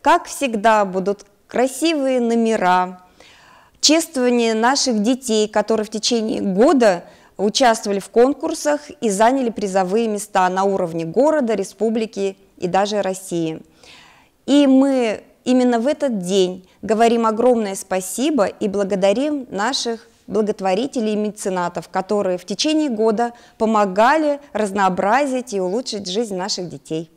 Как всегда будут красивые номера, чествование наших детей, которые в течение года участвовали в конкурсах и заняли призовые места на уровне города, республики и даже России. И мы именно в этот день говорим огромное спасибо и благодарим наших благотворителей и меценатов, которые в течение года помогали разнообразить и улучшить жизнь наших детей.